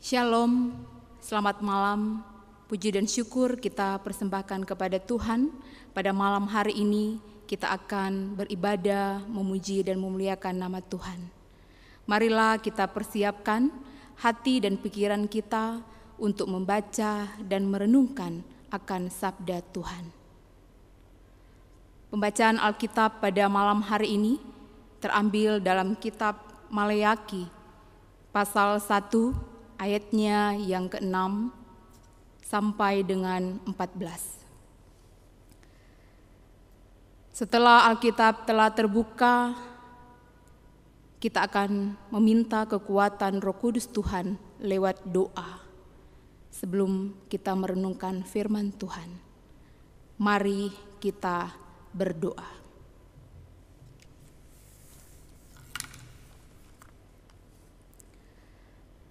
Shalom, selamat malam. Puji dan syukur kita persembahkan kepada Tuhan. Pada malam hari ini kita akan beribadah, memuji dan memuliakan nama Tuhan. Marilah kita persiapkan hati dan pikiran kita untuk membaca dan merenungkan akan sabda Tuhan. Pembacaan Alkitab pada malam hari ini terambil dalam kitab Melayaki, pasal 1 ayatnya yang ke-6 sampai dengan 14. Setelah Alkitab telah terbuka, kita akan meminta kekuatan Roh Kudus Tuhan lewat doa sebelum kita merenungkan firman Tuhan. Mari kita berdoa.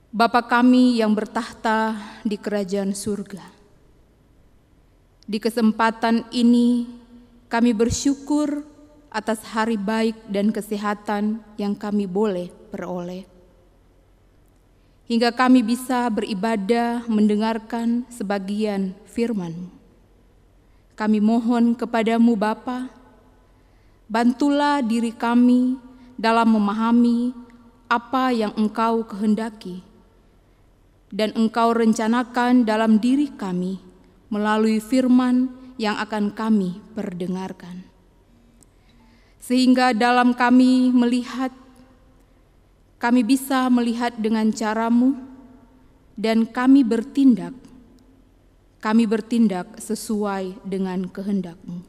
Bapa kami yang bertahta di kerajaan surga. Di kesempatan ini kami bersyukur atas hari baik dan kesehatan yang kami boleh peroleh. Hingga kami bisa beribadah mendengarkan sebagian firman Kami mohon kepadamu Bapa, bantulah diri kami dalam memahami apa yang Engkau kehendaki dan Engkau rencanakan dalam diri kami melalui firman yang akan kami perdengarkan. Sehingga dalam kami melihat, kami bisa melihat dengan caramu dan kami bertindak, kami bertindak sesuai dengan kehendakmu.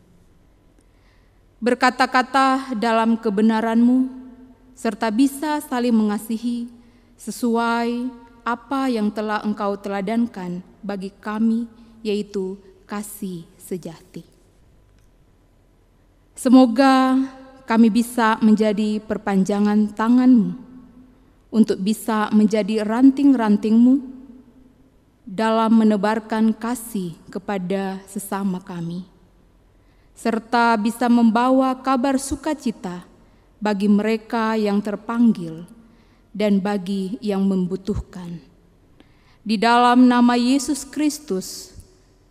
Berkata-kata dalam kebenaranmu, serta bisa saling mengasihi sesuai apa yang telah engkau teladankan bagi kami, yaitu kasih sejati. Semoga kami bisa menjadi perpanjangan tanganmu untuk bisa menjadi ranting-rantingmu dalam menebarkan kasih kepada sesama kami, serta bisa membawa kabar sukacita bagi mereka yang terpanggil dan bagi yang membutuhkan. Di dalam nama Yesus Kristus,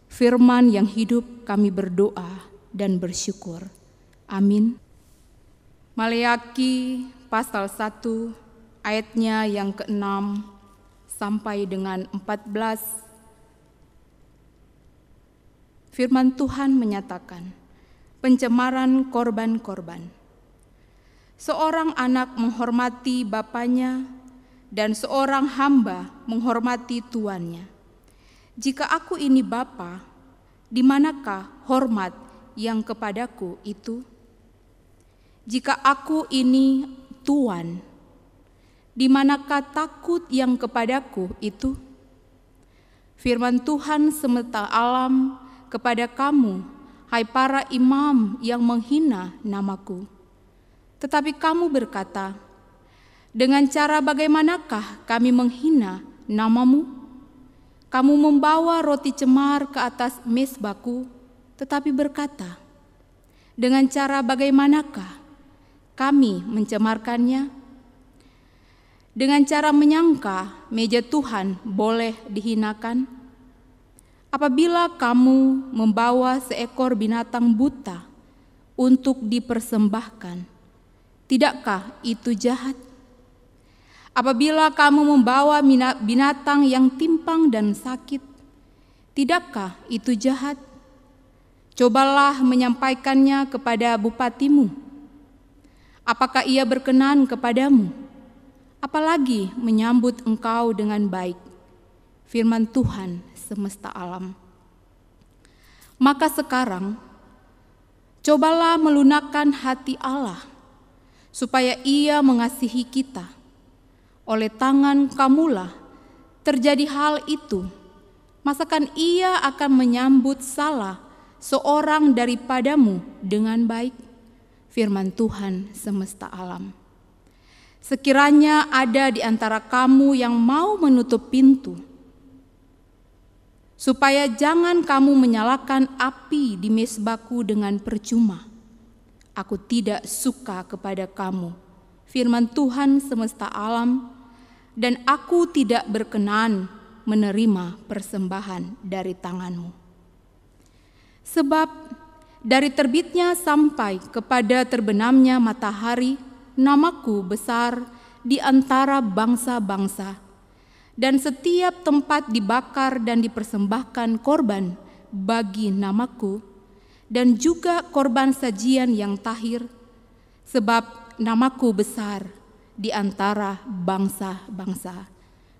firman yang hidup kami berdoa dan bersyukur. Amin. Maliaki pasal 1 ayatnya yang ke-6 sampai dengan 14 Firman Tuhan menyatakan, pencemaran korban-korban seorang anak menghormati bapaknya, dan seorang hamba menghormati tuannya. Jika aku ini bapa, di manakah hormat yang kepadaku itu? Jika aku ini tuan, di manakah takut yang kepadaku itu? Firman Tuhan semesta alam kepada kamu, hai para imam yang menghina namaku tetapi kamu berkata, dengan cara bagaimanakah kami menghina namamu? Kamu membawa roti cemar ke atas mesbaku, tetapi berkata, dengan cara bagaimanakah kami mencemarkannya? Dengan cara menyangka meja Tuhan boleh dihinakan? Apabila kamu membawa seekor binatang buta untuk dipersembahkan, Tidakkah itu jahat? Apabila kamu membawa binatang yang timpang dan sakit, tidakkah itu jahat? Cobalah menyampaikannya kepada bupatimu. Apakah ia berkenan kepadamu? Apalagi menyambut engkau dengan baik. Firman Tuhan semesta alam. Maka sekarang, cobalah melunakkan hati Allah supaya ia mengasihi kita. Oleh tangan kamulah terjadi hal itu. Masakan ia akan menyambut salah seorang daripadamu dengan baik? Firman Tuhan semesta alam. Sekiranya ada di antara kamu yang mau menutup pintu, supaya jangan kamu menyalakan api di mesbaku dengan percuma aku tidak suka kepada kamu, firman Tuhan semesta alam, dan aku tidak berkenan menerima persembahan dari tanganmu. Sebab dari terbitnya sampai kepada terbenamnya matahari, namaku besar di antara bangsa-bangsa, dan setiap tempat dibakar dan dipersembahkan korban bagi namaku dan juga korban sajian yang tahir, sebab namaku besar di antara bangsa-bangsa.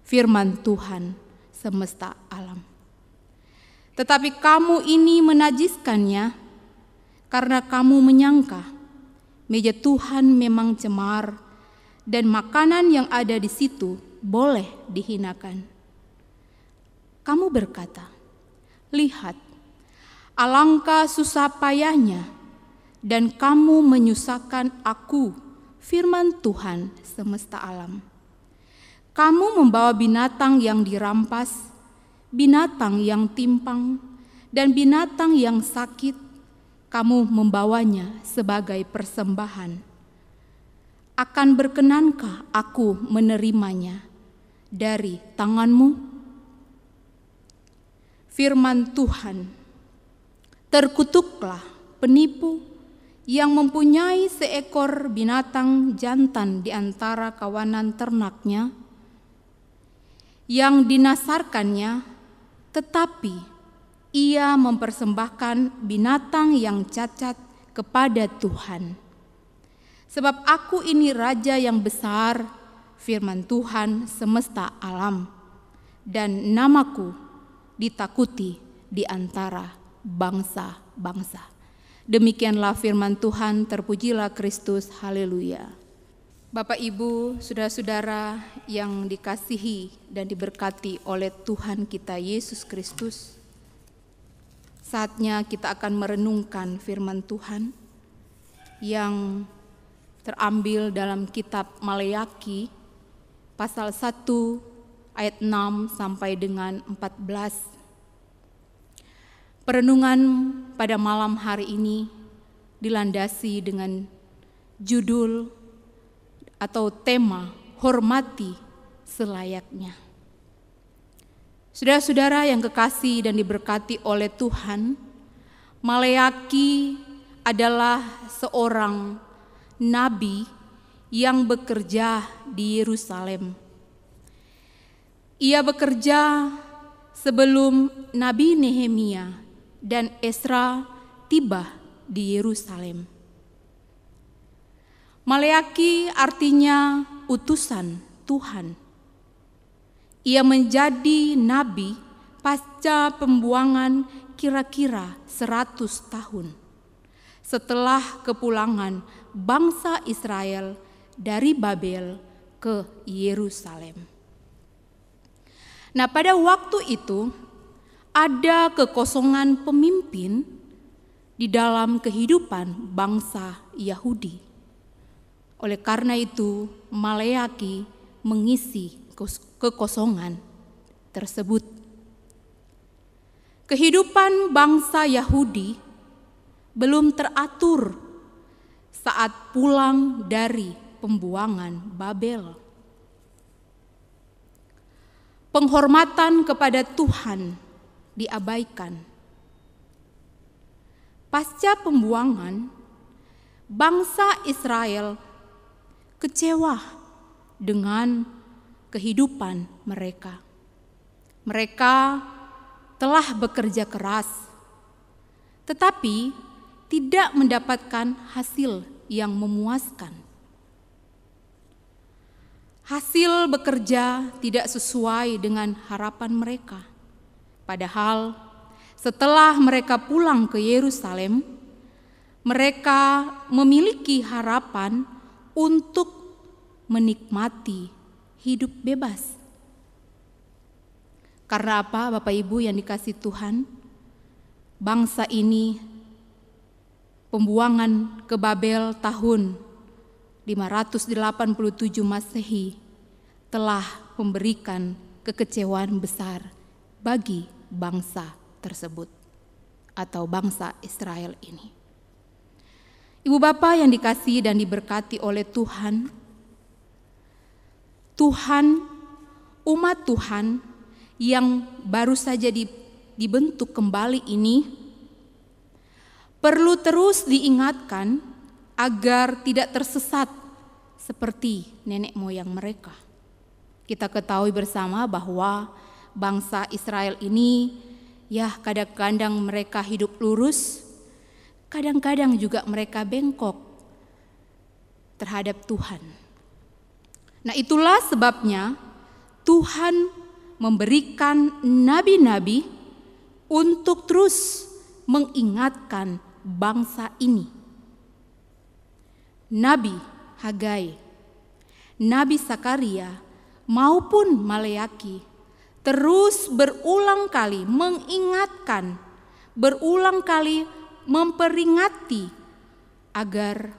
Firman Tuhan semesta alam. Tetapi kamu ini menajiskannya karena kamu menyangka meja Tuhan memang cemar dan makanan yang ada di situ boleh dihinakan. Kamu berkata, "Lihat, Alangkah susah payahnya, dan kamu menyusahkan aku, firman Tuhan semesta alam. Kamu membawa binatang yang dirampas, binatang yang timpang, dan binatang yang sakit, kamu membawanya sebagai persembahan. Akan berkenankah aku menerimanya dari tanganmu? Firman Tuhan Terkutuklah penipu yang mempunyai seekor binatang jantan di antara kawanan ternaknya, yang dinasarkannya, tetapi ia mempersembahkan binatang yang cacat kepada Tuhan. Sebab aku ini raja yang besar, firman Tuhan semesta alam, dan namaku ditakuti di antara bangsa-bangsa. Demikianlah firman Tuhan, terpujilah Kristus, haleluya. Bapak, Ibu, saudara-saudara yang dikasihi dan diberkati oleh Tuhan kita Yesus Kristus, saatnya kita akan merenungkan firman Tuhan yang terambil dalam kitab Maleaki pasal 1 ayat 6 sampai dengan 14 Perenungan pada malam hari ini dilandasi dengan judul atau tema hormati selayaknya. Saudara-saudara yang kekasih dan diberkati oleh Tuhan, Maleaki adalah seorang nabi yang bekerja di Yerusalem. Ia bekerja sebelum Nabi Nehemia dan Esra tiba di Yerusalem. Maleaki artinya utusan Tuhan. Ia menjadi nabi pasca pembuangan kira-kira 100 tahun setelah kepulangan bangsa Israel dari Babel ke Yerusalem. Nah, pada waktu itu ada kekosongan pemimpin di dalam kehidupan bangsa Yahudi. Oleh karena itu, Maleaki mengisi kekosongan tersebut. Kehidupan bangsa Yahudi belum teratur saat pulang dari pembuangan Babel. Penghormatan kepada Tuhan diabaikan. Pasca pembuangan, bangsa Israel kecewa dengan kehidupan mereka. Mereka telah bekerja keras, tetapi tidak mendapatkan hasil yang memuaskan. Hasil bekerja tidak sesuai dengan harapan mereka. Padahal setelah mereka pulang ke Yerusalem, mereka memiliki harapan untuk menikmati hidup bebas. Karena apa, Bapak Ibu yang dikasih Tuhan? Bangsa ini pembuangan ke Babel tahun 587 Masehi telah memberikan kekecewaan besar bagi bangsa tersebut atau bangsa Israel ini. Ibu bapak yang dikasihi dan diberkati oleh Tuhan, Tuhan, umat Tuhan yang baru saja dibentuk kembali ini perlu terus diingatkan agar tidak tersesat seperti nenek moyang mereka. Kita ketahui bersama bahwa bangsa Israel ini, ya kadang-kadang mereka hidup lurus, kadang-kadang juga mereka bengkok terhadap Tuhan. Nah, itulah sebabnya Tuhan memberikan nabi-nabi untuk terus mengingatkan bangsa ini. Nabi Hagai, Nabi Sakaria, maupun Maleaki terus berulang kali mengingatkan, berulang kali memperingati agar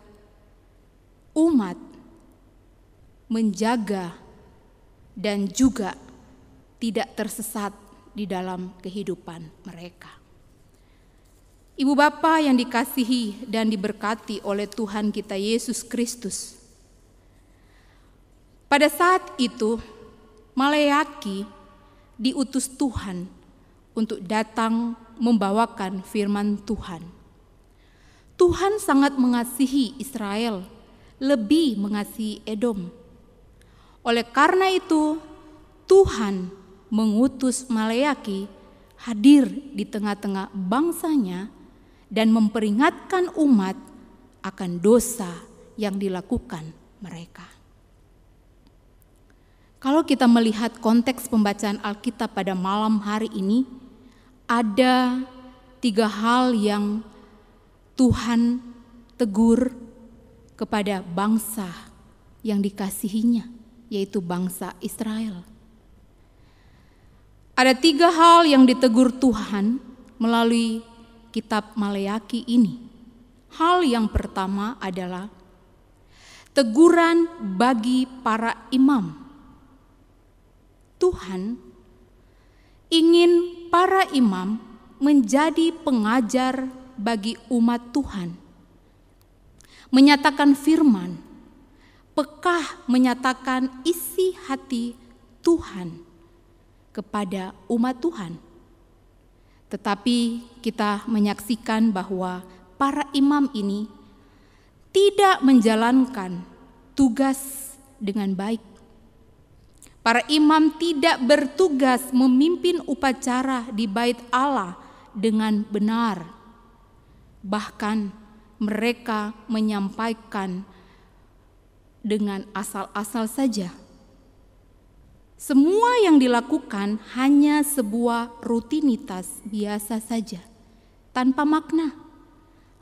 umat menjaga dan juga tidak tersesat di dalam kehidupan mereka. Ibu bapa yang dikasihi dan diberkati oleh Tuhan kita Yesus Kristus. Pada saat itu, Maleaki diutus Tuhan untuk datang membawakan firman Tuhan. Tuhan sangat mengasihi Israel, lebih mengasihi Edom. Oleh karena itu, Tuhan mengutus Maleaki hadir di tengah-tengah bangsanya dan memperingatkan umat akan dosa yang dilakukan mereka. Kalau kita melihat konteks pembacaan Alkitab pada malam hari ini, ada tiga hal yang Tuhan tegur kepada bangsa yang dikasihinya, yaitu bangsa Israel. Ada tiga hal yang ditegur Tuhan melalui kitab Maleaki ini. Hal yang pertama adalah teguran bagi para imam Tuhan ingin para imam menjadi pengajar bagi umat Tuhan. Menyatakan firman, pekah menyatakan isi hati Tuhan kepada umat Tuhan. Tetapi kita menyaksikan bahwa para imam ini tidak menjalankan tugas dengan baik. Para imam tidak bertugas memimpin upacara di bait Allah dengan benar. Bahkan mereka menyampaikan dengan asal-asal saja. Semua yang dilakukan hanya sebuah rutinitas biasa saja, tanpa makna,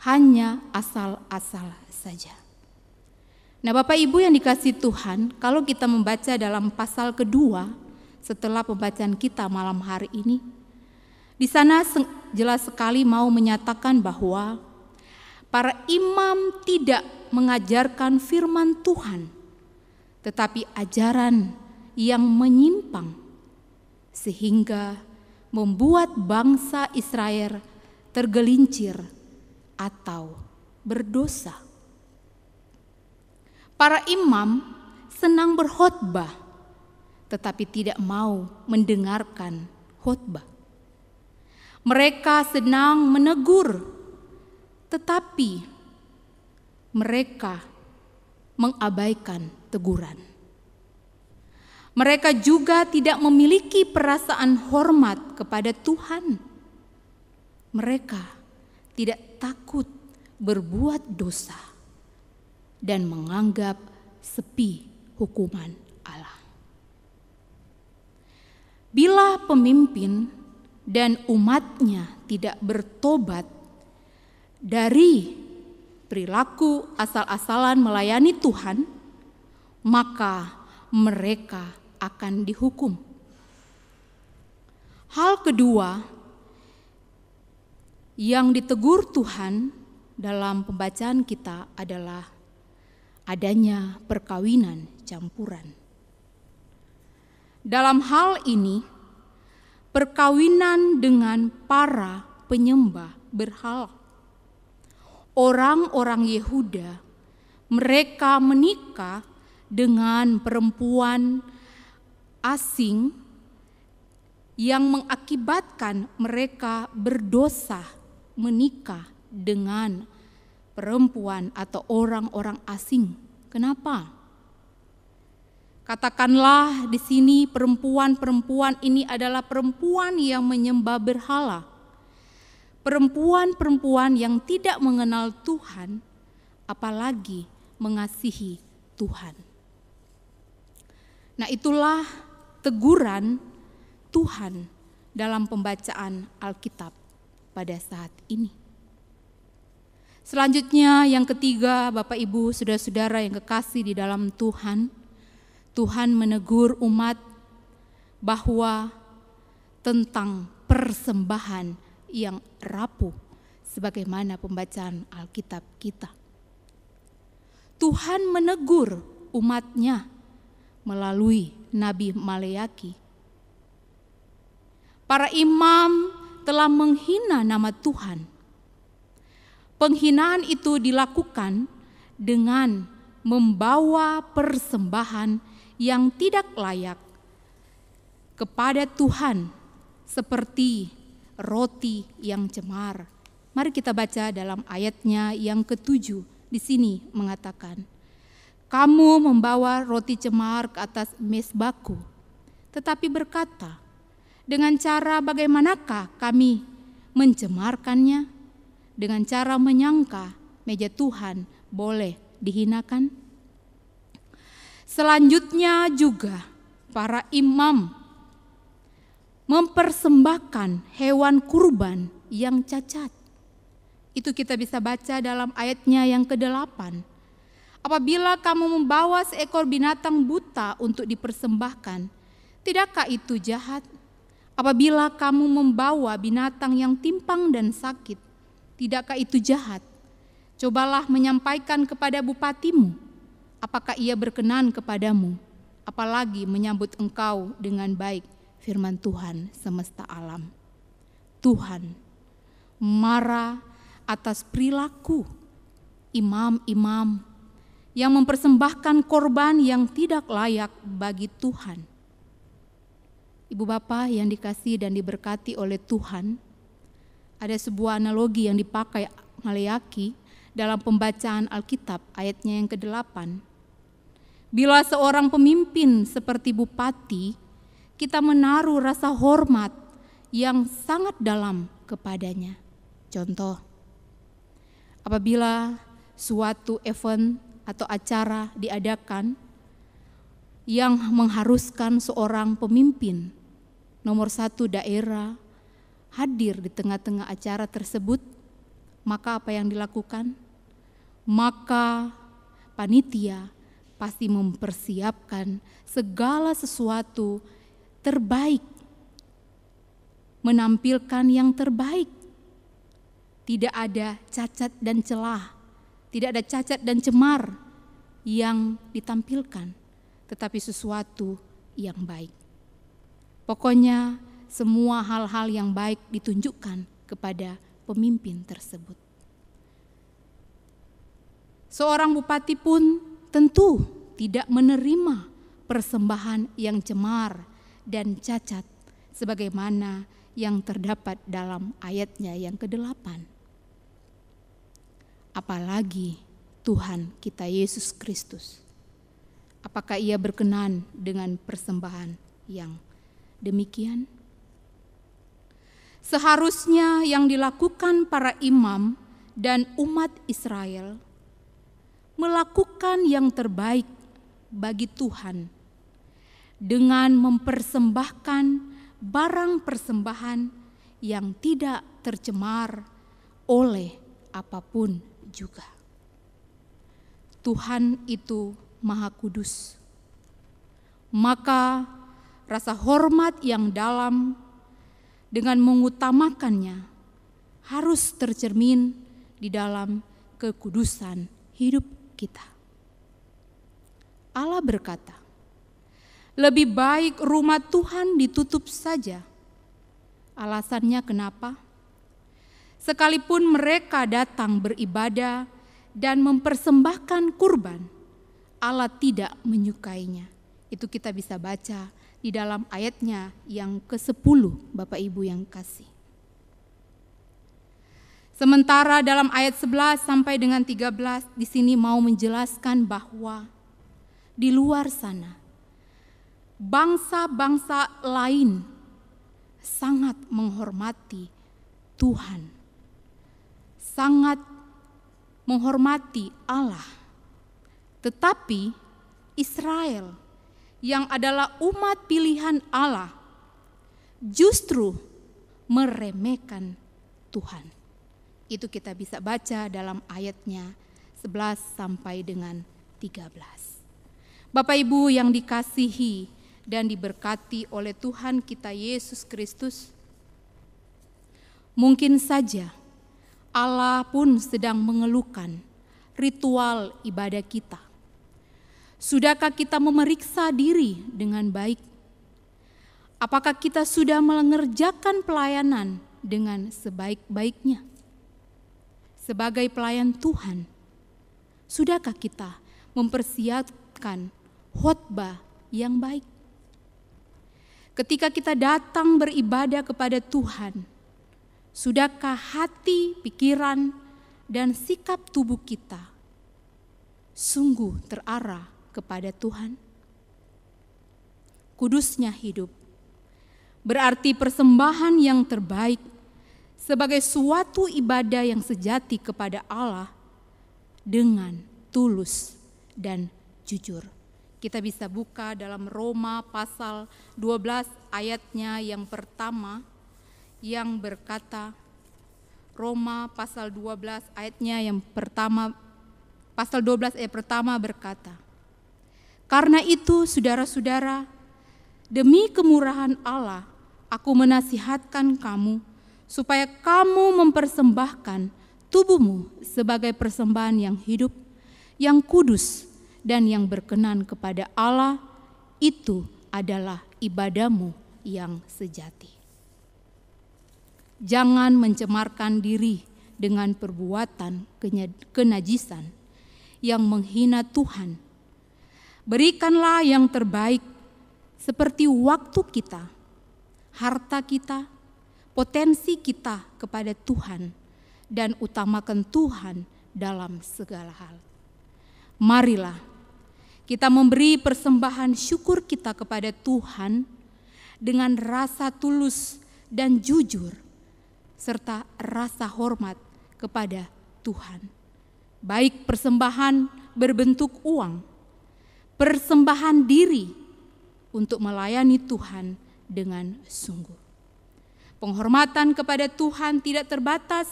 hanya asal-asal saja. Nah, Bapak Ibu yang dikasih Tuhan, kalau kita membaca dalam pasal kedua setelah pembacaan kita malam hari ini, di sana jelas sekali mau menyatakan bahwa para imam tidak mengajarkan firman Tuhan, tetapi ajaran yang menyimpang sehingga membuat bangsa Israel tergelincir atau berdosa. Para imam senang berkhutbah, tetapi tidak mau mendengarkan khutbah. Mereka senang menegur tetapi mereka mengabaikan teguran. Mereka juga tidak memiliki perasaan hormat kepada Tuhan. Mereka tidak takut berbuat dosa dan menganggap sepi hukuman Allah. Bila pemimpin dan umatnya tidak bertobat dari perilaku asal-asalan melayani Tuhan, maka mereka akan dihukum. Hal kedua yang ditegur Tuhan dalam pembacaan kita adalah adanya perkawinan campuran. Dalam hal ini, perkawinan dengan para penyembah berhala. Orang-orang Yehuda, mereka menikah dengan perempuan asing yang mengakibatkan mereka berdosa menikah dengan perempuan atau orang-orang asing. Kenapa? Katakanlah di sini perempuan-perempuan ini adalah perempuan yang menyembah berhala. Perempuan-perempuan yang tidak mengenal Tuhan, apalagi mengasihi Tuhan. Nah, itulah teguran Tuhan dalam pembacaan Alkitab pada saat ini. Selanjutnya yang ketiga Bapak Ibu saudara-saudara yang kekasih di dalam Tuhan, Tuhan menegur umat bahwa tentang persembahan yang rapuh sebagaimana pembacaan Alkitab kita. Tuhan menegur umatnya melalui Nabi Maleaki. Para imam telah menghina nama Tuhan Penghinaan itu dilakukan dengan membawa persembahan yang tidak layak kepada Tuhan seperti roti yang cemar. Mari kita baca dalam ayatnya yang ketujuh di sini mengatakan, Kamu membawa roti cemar ke atas mesbaku, tetapi berkata, Dengan cara bagaimanakah kami mencemarkannya?' dengan cara menyangka meja Tuhan boleh dihinakan? Selanjutnya juga para imam mempersembahkan hewan kurban yang cacat. Itu kita bisa baca dalam ayatnya yang ke-8. Apabila kamu membawa seekor binatang buta untuk dipersembahkan, tidakkah itu jahat? Apabila kamu membawa binatang yang timpang dan sakit, Tidakkah itu jahat? Cobalah menyampaikan kepada bupatimu, apakah ia berkenan kepadamu, apalagi menyambut engkau dengan baik firman Tuhan semesta alam. Tuhan marah atas perilaku imam-imam yang mempersembahkan korban yang tidak layak bagi Tuhan. Ibu bapak yang dikasih dan diberkati oleh Tuhan, ada sebuah analogi yang dipakai Maleaki dalam pembacaan Alkitab ayatnya yang ke-8. Bila seorang pemimpin seperti bupati, kita menaruh rasa hormat yang sangat dalam kepadanya. Contoh, apabila suatu event atau acara diadakan yang mengharuskan seorang pemimpin nomor satu daerah, hadir di tengah-tengah acara tersebut, maka apa yang dilakukan? Maka panitia pasti mempersiapkan segala sesuatu terbaik, menampilkan yang terbaik. Tidak ada cacat dan celah, tidak ada cacat dan cemar yang ditampilkan, tetapi sesuatu yang baik. Pokoknya, semua hal-hal yang baik ditunjukkan kepada pemimpin tersebut. Seorang bupati pun tentu tidak menerima persembahan yang cemar dan cacat sebagaimana yang terdapat dalam ayatnya yang ke-8. Apalagi Tuhan kita Yesus Kristus. Apakah ia berkenan dengan persembahan yang demikian? Seharusnya yang dilakukan para imam dan umat Israel melakukan yang terbaik bagi Tuhan dengan mempersembahkan barang persembahan yang tidak tercemar oleh apapun juga. Tuhan itu Maha Kudus. Maka rasa hormat yang dalam dengan mengutamakannya harus tercermin di dalam kekudusan hidup kita. Allah berkata, "Lebih baik rumah Tuhan ditutup saja." Alasannya kenapa? Sekalipun mereka datang beribadah dan mempersembahkan kurban, Allah tidak menyukainya. Itu kita bisa baca di dalam ayatnya yang ke-10 Bapak Ibu yang kasih. Sementara dalam ayat 11 sampai dengan 13 di sini mau menjelaskan bahwa di luar sana bangsa-bangsa lain sangat menghormati Tuhan. Sangat menghormati Allah. Tetapi Israel yang adalah umat pilihan Allah justru meremehkan Tuhan. Itu kita bisa baca dalam ayatnya 11 sampai dengan 13. Bapak Ibu yang dikasihi dan diberkati oleh Tuhan kita Yesus Kristus, mungkin saja Allah pun sedang mengeluhkan ritual ibadah kita Sudahkah kita memeriksa diri dengan baik? Apakah kita sudah mengerjakan pelayanan dengan sebaik-baiknya? Sebagai pelayan Tuhan, sudahkah kita mempersiapkan khotbah yang baik? Ketika kita datang beribadah kepada Tuhan, sudahkah hati, pikiran, dan sikap tubuh kita sungguh terarah kepada Tuhan? Kudusnya hidup berarti persembahan yang terbaik sebagai suatu ibadah yang sejati kepada Allah dengan tulus dan jujur. Kita bisa buka dalam Roma pasal 12 ayatnya yang pertama yang berkata Roma pasal 12 ayatnya yang pertama pasal 12 ayat pertama berkata karena itu, saudara-saudara, demi kemurahan Allah, aku menasihatkan kamu supaya kamu mempersembahkan tubuhmu sebagai persembahan yang hidup, yang kudus, dan yang berkenan kepada Allah. Itu adalah ibadahmu yang sejati. Jangan mencemarkan diri dengan perbuatan kenajisan yang menghina Tuhan Berikanlah yang terbaik seperti waktu kita, harta kita, potensi kita kepada Tuhan dan utamakan Tuhan dalam segala hal. Marilah kita memberi persembahan syukur kita kepada Tuhan dengan rasa tulus dan jujur serta rasa hormat kepada Tuhan baik persembahan berbentuk uang persembahan diri untuk melayani Tuhan dengan sungguh. Penghormatan kepada Tuhan tidak terbatas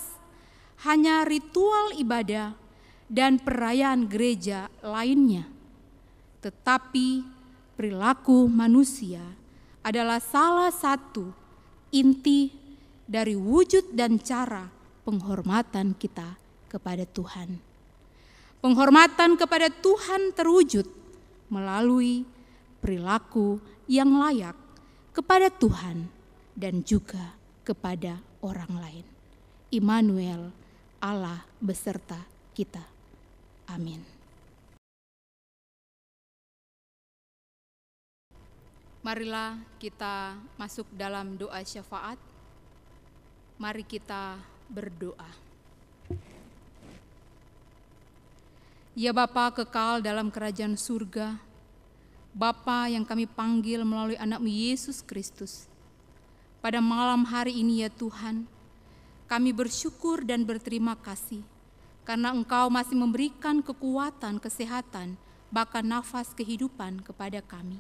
hanya ritual ibadah dan perayaan gereja lainnya. Tetapi perilaku manusia adalah salah satu inti dari wujud dan cara penghormatan kita kepada Tuhan. Penghormatan kepada Tuhan terwujud melalui perilaku yang layak kepada Tuhan dan juga kepada orang lain. Immanuel, Allah beserta kita. Amin. Marilah kita masuk dalam doa syafaat. Mari kita berdoa. Ya Bapa kekal dalam kerajaan surga, Bapa yang kami panggil melalui anakmu Yesus Kristus. Pada malam hari ini ya Tuhan, kami bersyukur dan berterima kasih karena Engkau masih memberikan kekuatan, kesehatan, bahkan nafas kehidupan kepada kami.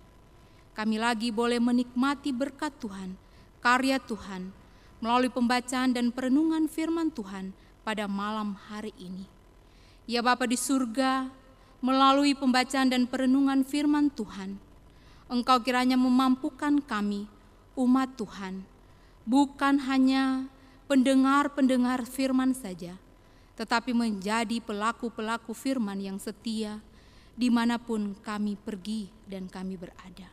Kami lagi boleh menikmati berkat Tuhan, karya Tuhan, melalui pembacaan dan perenungan firman Tuhan pada malam hari ini ya Bapa di surga, melalui pembacaan dan perenungan firman Tuhan, Engkau kiranya memampukan kami, umat Tuhan, bukan hanya pendengar-pendengar firman saja, tetapi menjadi pelaku-pelaku firman yang setia dimanapun kami pergi dan kami berada.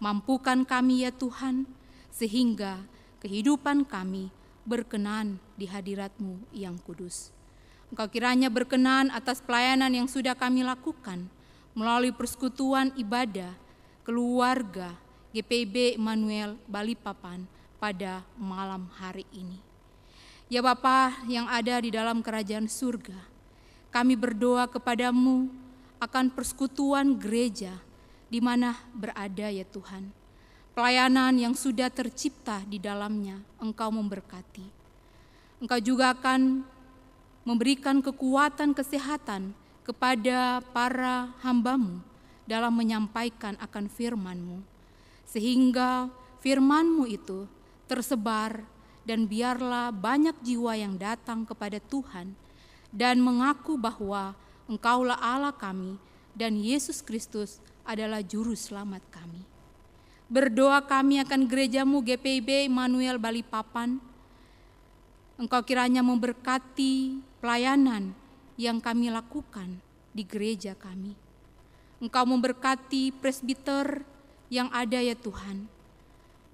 Mampukan kami ya Tuhan, sehingga kehidupan kami berkenan di hadiratmu yang kudus. Engkau kiranya berkenan atas pelayanan yang sudah kami lakukan melalui persekutuan ibadah, keluarga, GPB Emmanuel Balikpapan pada malam hari ini. Ya Bapa yang ada di dalam kerajaan surga, kami berdoa kepadamu akan persekutuan gereja di mana berada ya Tuhan. Pelayanan yang sudah tercipta di dalamnya, Engkau memberkati. Engkau juga akan memberikan kekuatan kesehatan kepada para hambamu dalam menyampaikan akan firmanmu. Sehingga firmanmu itu tersebar dan biarlah banyak jiwa yang datang kepada Tuhan dan mengaku bahwa engkaulah Allah kami dan Yesus Kristus adalah juru selamat kami. Berdoa kami akan gerejamu GPIB Bali Papan Engkau kiranya memberkati pelayanan yang kami lakukan di gereja kami. Engkau memberkati presbiter yang ada ya Tuhan.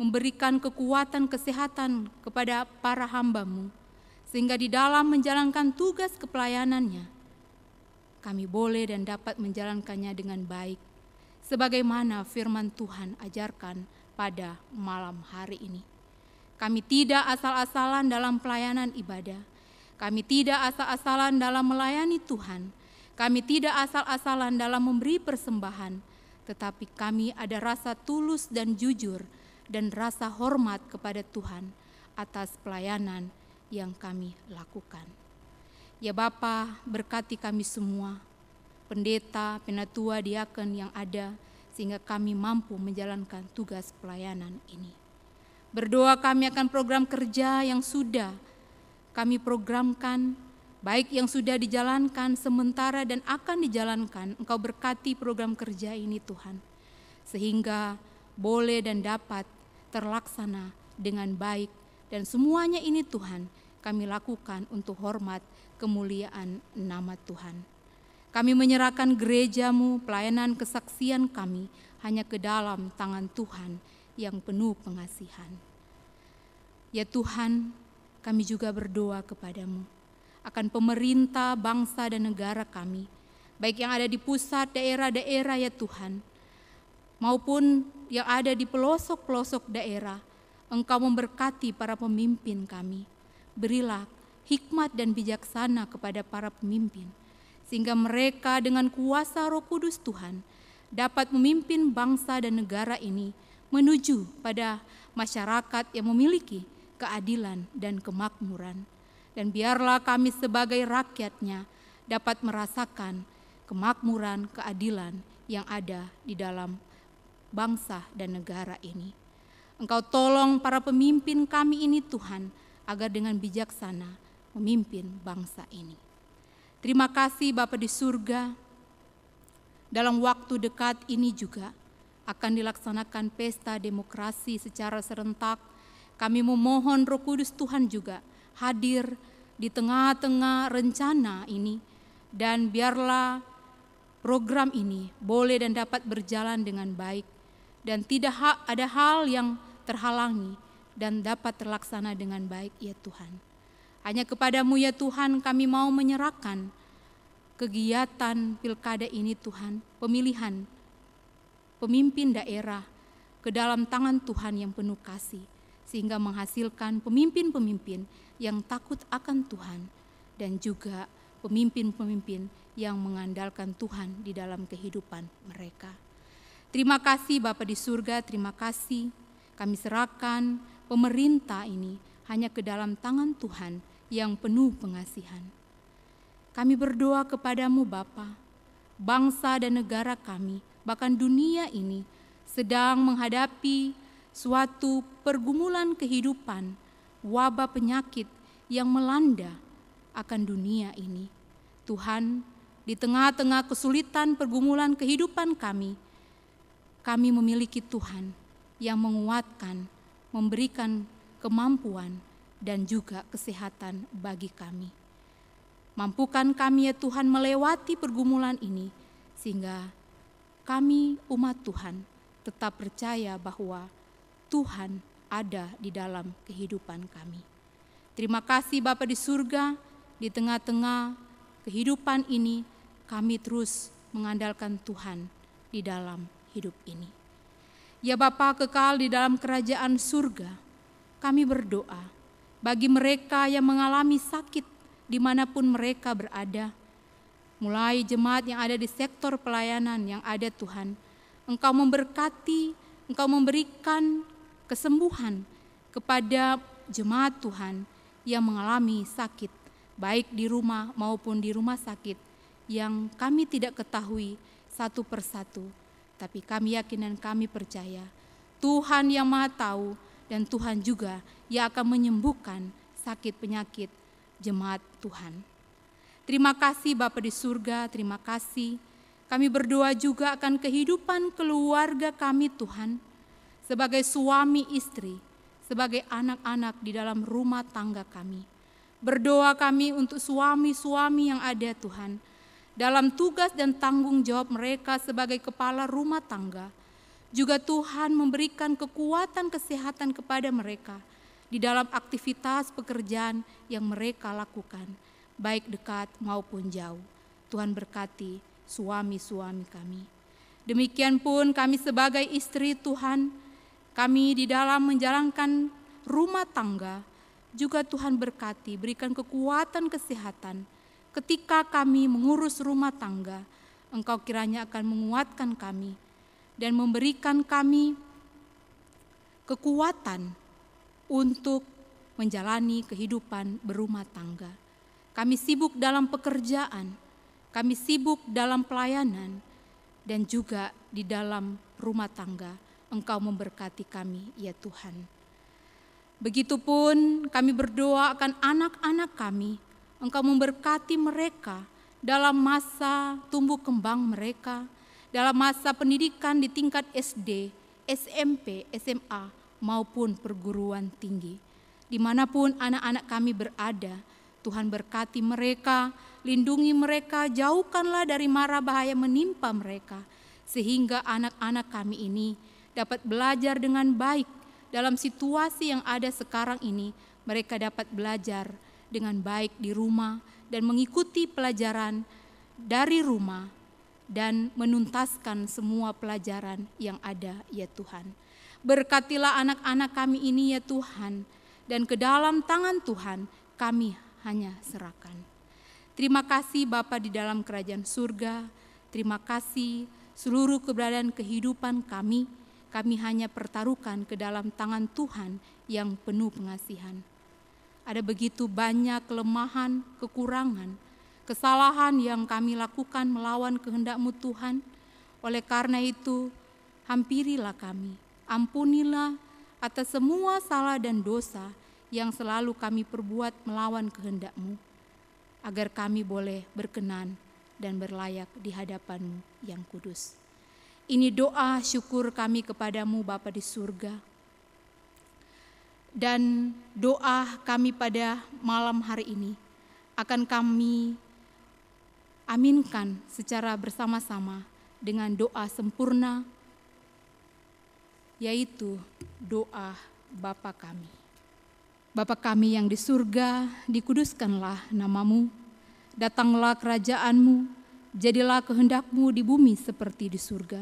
Memberikan kekuatan kesehatan kepada para hambamu. Sehingga di dalam menjalankan tugas kepelayanannya, kami boleh dan dapat menjalankannya dengan baik. Sebagaimana firman Tuhan ajarkan pada malam hari ini. Kami tidak asal-asalan dalam pelayanan ibadah. Kami tidak asal-asalan dalam melayani Tuhan. Kami tidak asal-asalan dalam memberi persembahan, tetapi kami ada rasa tulus dan jujur dan rasa hormat kepada Tuhan atas pelayanan yang kami lakukan. Ya Bapa, berkati kami semua, pendeta, penatua, diaken yang ada, sehingga kami mampu menjalankan tugas pelayanan ini. Berdoa kami akan program kerja yang sudah kami programkan, baik yang sudah dijalankan sementara dan akan dijalankan. Engkau berkati program kerja ini Tuhan, sehingga boleh dan dapat terlaksana dengan baik. Dan semuanya ini Tuhan kami lakukan untuk hormat kemuliaan nama Tuhan. Kami menyerahkan gerejamu, pelayanan kesaksian kami hanya ke dalam tangan Tuhan yang penuh pengasihan. Ya Tuhan, kami juga berdoa kepadamu akan pemerintah, bangsa, dan negara kami, baik yang ada di pusat, daerah-daerah ya Tuhan, maupun yang ada di pelosok-pelosok daerah, Engkau memberkati para pemimpin kami. Berilah hikmat dan bijaksana kepada para pemimpin, sehingga mereka dengan kuasa roh kudus Tuhan dapat memimpin bangsa dan negara ini menuju pada masyarakat yang memiliki keadilan dan kemakmuran. Dan biarlah kami sebagai rakyatnya dapat merasakan kemakmuran, keadilan yang ada di dalam bangsa dan negara ini. Engkau tolong para pemimpin kami ini Tuhan, agar dengan bijaksana memimpin bangsa ini. Terima kasih Bapa di surga, dalam waktu dekat ini juga akan dilaksanakan pesta demokrasi secara serentak. Kami memohon Roh Kudus Tuhan juga hadir di tengah-tengah rencana ini dan biarlah program ini boleh dan dapat berjalan dengan baik dan tidak ada hal yang terhalangi dan dapat terlaksana dengan baik ya Tuhan. Hanya kepadamu ya Tuhan kami mau menyerahkan kegiatan pilkada ini Tuhan, pemilihan pemimpin daerah ke dalam tangan Tuhan yang penuh kasih, sehingga menghasilkan pemimpin-pemimpin yang takut akan Tuhan dan juga pemimpin-pemimpin yang mengandalkan Tuhan di dalam kehidupan mereka. Terima kasih Bapak di surga, terima kasih. Kami serahkan pemerintah ini hanya ke dalam tangan Tuhan yang penuh pengasihan. Kami berdoa kepadamu Bapa, bangsa dan negara kami, bahkan dunia ini, sedang menghadapi suatu pergumulan kehidupan, wabah penyakit yang melanda akan dunia ini. Tuhan, di tengah-tengah kesulitan pergumulan kehidupan kami, kami memiliki Tuhan yang menguatkan, memberikan kemampuan, dan juga kesehatan bagi kami. Mampukan kami ya Tuhan melewati pergumulan ini sehingga kami umat Tuhan tetap percaya bahwa Tuhan ada di dalam kehidupan kami. Terima kasih Bapa di surga, di tengah-tengah kehidupan ini kami terus mengandalkan Tuhan di dalam hidup ini. Ya Bapa kekal di dalam kerajaan surga, kami berdoa bagi mereka yang mengalami sakit dimanapun mereka berada. Mulai jemaat yang ada di sektor pelayanan yang ada Tuhan, Engkau memberkati, Engkau memberikan kesembuhan kepada jemaat Tuhan yang mengalami sakit, baik di rumah maupun di rumah sakit, yang kami tidak ketahui satu persatu, tapi kami yakin dan kami percaya Tuhan yang Maha Tahu dan Tuhan juga yang akan menyembuhkan sakit penyakit jemaat Tuhan. Terima kasih Bapa di surga, terima kasih. Kami berdoa juga akan kehidupan keluarga kami Tuhan, sebagai suami istri, sebagai anak-anak di dalam rumah tangga kami. Berdoa kami untuk suami-suami yang ada Tuhan, dalam tugas dan tanggung jawab mereka sebagai kepala rumah tangga. Juga Tuhan memberikan kekuatan kesehatan kepada mereka – di dalam aktivitas pekerjaan yang mereka lakukan, baik dekat maupun jauh. Tuhan berkati suami-suami kami. Demikian pun kami sebagai istri Tuhan, kami di dalam menjalankan rumah tangga, juga Tuhan berkati, berikan kekuatan kesehatan. Ketika kami mengurus rumah tangga, Engkau kiranya akan menguatkan kami dan memberikan kami kekuatan untuk menjalani kehidupan berumah tangga. Kami sibuk dalam pekerjaan, kami sibuk dalam pelayanan, dan juga di dalam rumah tangga. Engkau memberkati kami, ya Tuhan. Begitupun kami berdoa akan anak-anak kami. Engkau memberkati mereka dalam masa tumbuh kembang mereka, dalam masa pendidikan di tingkat SD, SMP, SMA, maupun perguruan tinggi. Dimanapun anak-anak kami berada, Tuhan berkati mereka, lindungi mereka, jauhkanlah dari mara bahaya menimpa mereka, sehingga anak-anak kami ini dapat belajar dengan baik dalam situasi yang ada sekarang ini. Mereka dapat belajar dengan baik di rumah dan mengikuti pelajaran dari rumah dan menuntaskan semua pelajaran yang ada, ya Tuhan. Berkatilah anak-anak kami ini ya Tuhan, dan ke dalam tangan Tuhan kami hanya serahkan. Terima kasih Bapa di dalam kerajaan surga, terima kasih seluruh keberadaan kehidupan kami, kami hanya pertaruhkan ke dalam tangan Tuhan yang penuh pengasihan. Ada begitu banyak kelemahan, kekurangan, kesalahan yang kami lakukan melawan kehendakmu Tuhan. Oleh karena itu, hampirilah kami ampunilah atas semua salah dan dosa yang selalu kami perbuat melawan kehendakMu, agar kami boleh berkenan dan berlayak di hadapanMu yang kudus. Ini doa syukur kami kepadamu Bapa di surga. Dan doa kami pada malam hari ini akan kami aminkan secara bersama-sama dengan doa sempurna yaitu doa Bapa kami. Bapa kami yang di surga, dikuduskanlah namamu, datanglah kerajaanmu, jadilah kehendakmu di bumi seperti di surga.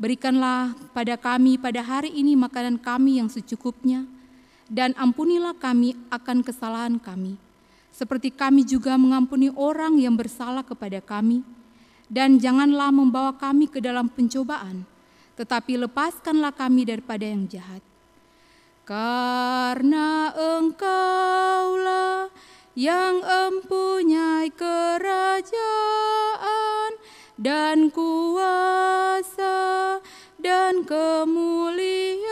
Berikanlah pada kami pada hari ini makanan kami yang secukupnya, dan ampunilah kami akan kesalahan kami, seperti kami juga mengampuni orang yang bersalah kepada kami, dan janganlah membawa kami ke dalam pencobaan, tetapi lepaskanlah kami daripada yang jahat. Karena engkaulah yang empunyai kerajaan dan kuasa dan kemuliaan